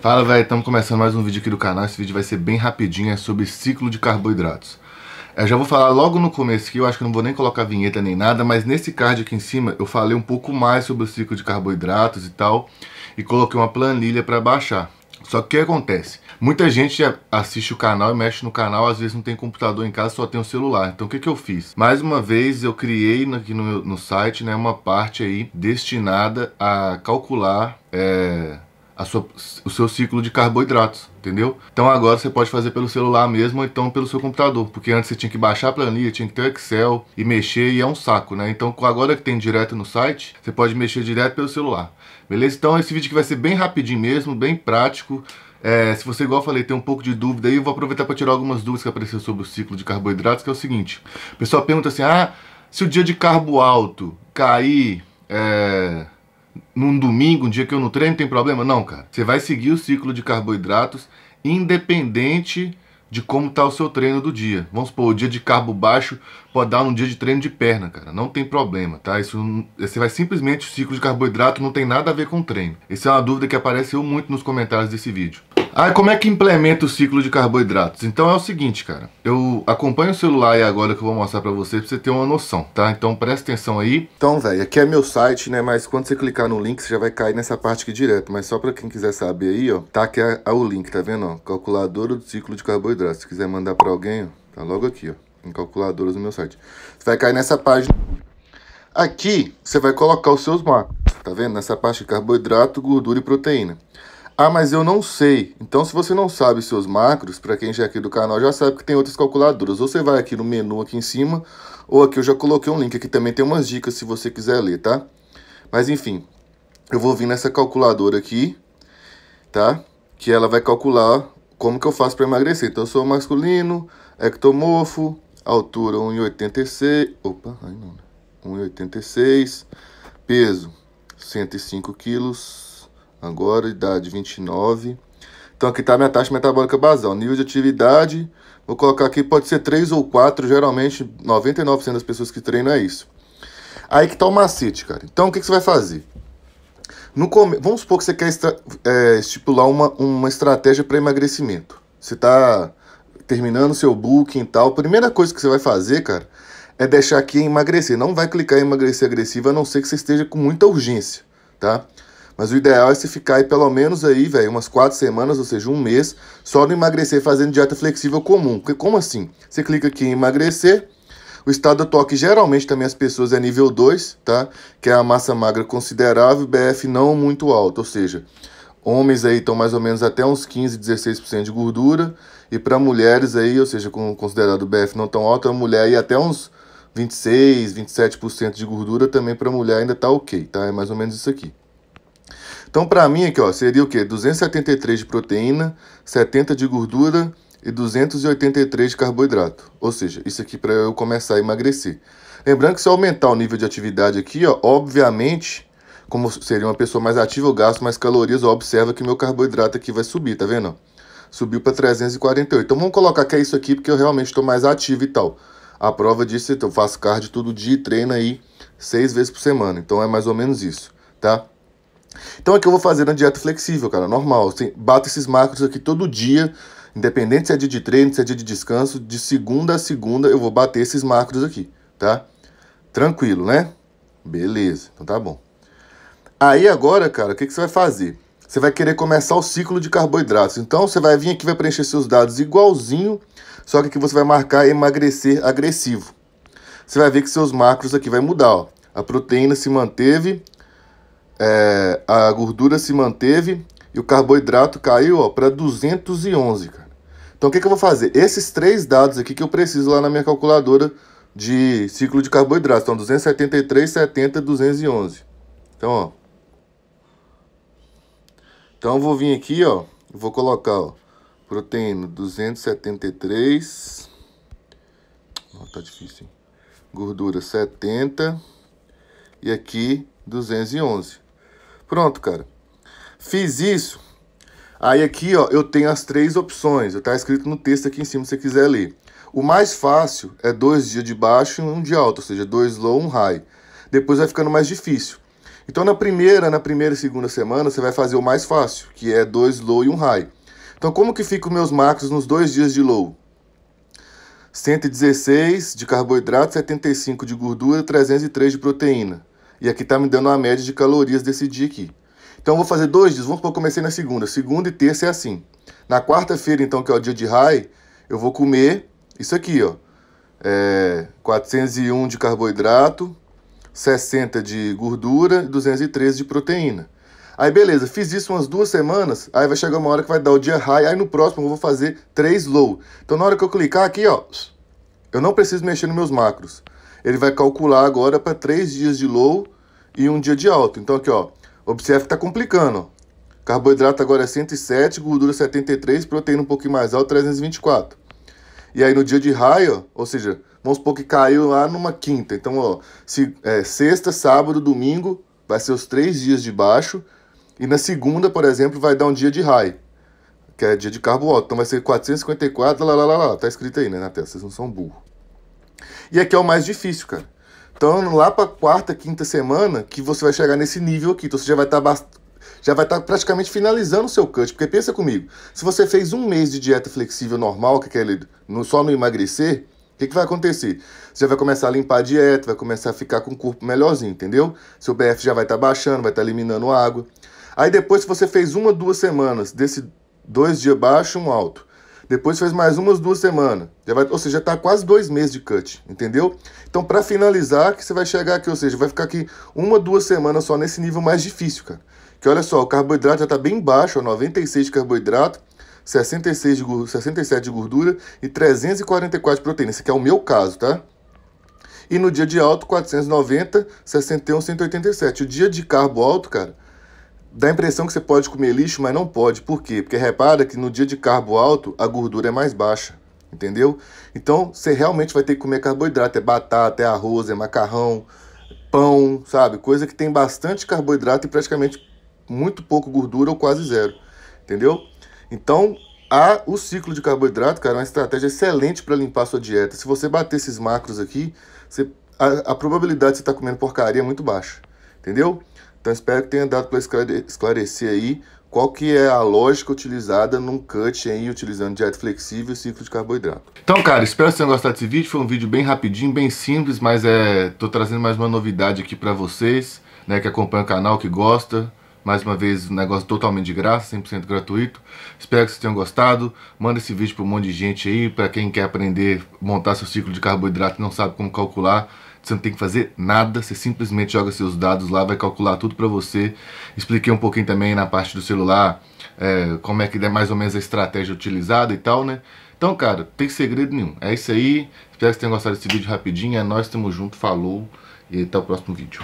Fala velho, estamos começando mais um vídeo aqui do canal, esse vídeo vai ser bem rapidinho, é sobre ciclo de carboidratos. Eu já vou falar logo no começo aqui, eu acho que não vou nem colocar vinheta nem nada, mas nesse card aqui em cima eu falei um pouco mais sobre o ciclo de carboidratos e tal, e coloquei uma planilha para baixar. Só que o que acontece? Muita gente assiste o canal e mexe no canal, às vezes não tem computador em casa, só tem o um celular. Então o que, que eu fiz? Mais uma vez eu criei aqui no, no site né, uma parte aí destinada a calcular... É sua, o seu ciclo de carboidratos, entendeu? Então agora você pode fazer pelo celular mesmo, ou então pelo seu computador, porque antes você tinha que baixar a planilha, tinha que ter o Excel e mexer e é um saco, né? Então agora que tem direto no site, você pode mexer direto pelo celular, beleza? Então esse vídeo que vai ser bem rapidinho mesmo, bem prático. É, se você, igual eu falei, tem um pouco de dúvida aí, eu vou aproveitar para tirar algumas dúvidas que apareceram sobre o ciclo de carboidratos, que é o seguinte. O pessoal pergunta assim, ah, se o dia de carbo alto cair... É num domingo, um dia que eu não treino, tem problema? Não, cara. Você vai seguir o ciclo de carboidratos independente de como está o seu treino do dia. Vamos supor, o dia de carbo baixo Dar num dia de treino de perna, cara. Não tem problema, tá? Isso você vai simplesmente o ciclo de carboidrato não tem nada a ver com treino. Essa é uma dúvida que apareceu muito nos comentários desse vídeo. Ah, como é que implementa o ciclo de carboidratos? Então é o seguinte, cara. Eu acompanho o celular aí agora que eu vou mostrar para você pra você ter uma noção, tá? Então presta atenção aí. Então, velho, aqui é meu site, né? Mas quando você clicar no link, você já vai cair nessa parte aqui direto. Mas só para quem quiser saber aí, ó, tá aqui é, é o link, tá vendo? Ó? Calculadora do ciclo de carboidratos. Se quiser mandar para alguém, ó, tá logo aqui, ó em calculadoras no meu site. Você vai cair nessa página. Aqui você vai colocar os seus macros, tá vendo? Nessa parte de carboidrato, gordura e proteína. Ah, mas eu não sei. Então, se você não sabe os seus macros, para quem já é aqui do canal já sabe que tem outras calculadoras. Ou você vai aqui no menu aqui em cima, ou aqui eu já coloquei um link. Aqui também tem umas dicas se você quiser ler, tá? Mas enfim, eu vou vir nessa calculadora aqui, tá? Que ela vai calcular como que eu faço para emagrecer. Então, eu sou masculino, ectomorfo, altura 1,86, opa, ai não, 1,86, né? peso 105 quilos, agora idade 29. Então aqui está minha taxa metabólica basal, nível de atividade, vou colocar aqui, pode ser 3 ou 4, geralmente 99% das pessoas que treinam é isso. Aí que está o macete, cara. Então o que, que você vai fazer? No come... Vamos supor que você quer é, estipular uma, uma estratégia para emagrecimento. Você está terminando seu booking e tal, primeira coisa que você vai fazer, cara, é deixar aqui emagrecer. Não vai clicar em emagrecer agressivo, a não ser que você esteja com muita urgência, tá? Mas o ideal é você ficar aí pelo menos aí, velho, umas quatro semanas, ou seja, um mês, só no emagrecer fazendo dieta flexível comum. Como assim? Você clica aqui em emagrecer, o estado atual que geralmente também as pessoas é nível 2, tá? Que é a massa magra considerável, BF não muito alto, ou seja, Homens aí estão mais ou menos até uns 15, 16% de gordura. E para mulheres aí, ou seja, com considerado BF não tão alto, a mulher aí até uns 26, 27% de gordura também para mulher ainda tá ok, tá? É mais ou menos isso aqui. Então, para mim aqui, ó, seria o quê? 273 de proteína, 70 de gordura e 283 de carboidrato. Ou seja, isso aqui para eu começar a emagrecer. Lembrando que se eu aumentar o nível de atividade aqui, ó, obviamente como seria uma pessoa mais ativa, eu gasto mais calorias. observa que meu carboidrato aqui vai subir, tá vendo? Subiu para 348. Então vamos colocar que é isso aqui, porque eu realmente estou mais ativo e tal. A prova disso eu faço cardio todo dia e treino aí seis vezes por semana. Então é mais ou menos isso, tá? Então aqui eu vou fazer na dieta flexível, cara, normal. Assim, bato esses macros aqui todo dia, independente se é dia de treino, se é dia de descanso, de segunda a segunda eu vou bater esses macros aqui, tá? Tranquilo, né? Beleza, então tá bom. Aí agora, cara, o que, que você vai fazer? Você vai querer começar o ciclo de carboidratos. Então, você vai vir aqui, vai preencher seus dados igualzinho, só que aqui você vai marcar emagrecer agressivo. Você vai ver que seus macros aqui vai mudar, ó. A proteína se manteve, é, a gordura se manteve e o carboidrato caiu para 211, cara. Então, o que, que eu vou fazer? Esses três dados aqui que eu preciso lá na minha calculadora de ciclo de carboidratos. Então, 273, 70, 211. Então, ó. Então eu vou vir aqui, ó, vou colocar, ó, proteína 273. Ó, tá difícil. Hein? Gordura 70 e aqui 211. Pronto, cara. Fiz isso. Aí aqui, ó, eu tenho as três opções. Tá escrito no texto aqui em cima, se você quiser ler. O mais fácil é dois dias de baixo e um de alto, ou seja, dois low, um high. Depois vai ficando mais difícil. Então na primeira, na primeira e segunda semana você vai fazer o mais fácil, que é dois low e um high. Então como que ficam meus macros nos dois dias de low? 116 de carboidrato, 75 de gordura, 303 de proteína. E aqui tá me dando uma média de calorias desse dia aqui. Então vou fazer dois dias, vamos para que comecei na segunda. Segunda e terça é assim. Na quarta-feira, então, que é o dia de high, eu vou comer isso aqui, ó. É, 401 de carboidrato, 60 de gordura e 213 de proteína. Aí beleza, fiz isso umas duas semanas, aí vai chegar uma hora que vai dar o dia high, aí no próximo eu vou fazer 3 low. Então na hora que eu clicar aqui, ó, eu não preciso mexer nos meus macros. Ele vai calcular agora para 3 dias de low e um dia de alto. Então aqui, ó, observe que está complicando, ó. Carboidrato agora é 107, gordura 73, proteína um pouquinho mais alta, 324. E aí no dia de high, ó, ou seja, Vamos supor que caiu lá numa quinta. Então, ó, se, é, sexta, sábado, domingo, vai ser os três dias de baixo. E na segunda, por exemplo, vai dar um dia de high, que é dia de carbo alto. Então vai ser 454, lá, lá, lá, lá. Tá escrito aí, né, na tela. Vocês não são burro. E aqui é o mais difícil, cara. Então, lá para quarta, quinta semana, que você vai chegar nesse nível aqui. Então, você já vai estar tá bast... já vai estar tá praticamente finalizando o seu cut. Porque pensa comigo, se você fez um mês de dieta flexível normal, que é aquele... só no emagrecer, o que, que, vai acontecer? Você já vai começar a limpar a dieta, vai começar a ficar com o corpo melhorzinho, entendeu? Seu BF já vai estar tá baixando, vai estar tá eliminando água. Aí depois, se você fez uma, duas semanas, desse dois dias baixo, um alto. Depois fez mais umas duas semanas. Já vai, ou seja, já está quase dois meses de cut, entendeu? Então, para finalizar, que você vai chegar aqui, ou seja, vai ficar aqui uma, duas semanas só nesse nível mais difícil, cara. Que olha só, o carboidrato já está bem baixo, ó, 96 de carboidrato. 66 de, 67 de gordura e 344 de proteína. Esse aqui é o meu caso, tá? E no dia de alto, 490, 61, 187. O dia de carbo alto, cara, dá a impressão que você pode comer lixo, mas não pode. Por quê? Porque repara que no dia de carbo alto, a gordura é mais baixa, entendeu? Então, você realmente vai ter que comer carboidrato. É batata, é arroz, é macarrão, pão, sabe? Coisa que tem bastante carboidrato e praticamente muito pouco gordura ou quase zero, entendeu? Então, há o ciclo de carboidrato, cara, é uma estratégia excelente para limpar a sua dieta. Se você bater esses macros aqui, você, a, a probabilidade de você estar tá comendo porcaria é muito baixa, entendeu? Então, espero que tenha dado para esclarecer aí qual que é a lógica utilizada num cut aí, utilizando dieta flexível e ciclo de carboidrato. Então, cara, espero que tenham gostado desse vídeo. Foi um vídeo bem rapidinho, bem simples, mas é, tô trazendo mais uma novidade aqui para vocês, né, que acompanha o canal, que gosta. Mais uma vez, um negócio totalmente de graça, 100% gratuito. Espero que vocês tenham gostado. Manda esse vídeo para um monte de gente aí, para quem quer aprender a montar seu ciclo de carboidrato e não sabe como calcular. Você não tem que fazer nada, você simplesmente joga seus dados lá, vai calcular tudo para você. Expliquei um pouquinho também na parte do celular, é, como é que é mais ou menos a estratégia utilizada e tal, né? Então, cara, não tem segredo nenhum. É isso aí. Espero que vocês tenham gostado desse vídeo rapidinho. É nóis, tamo junto, falou e até o próximo vídeo.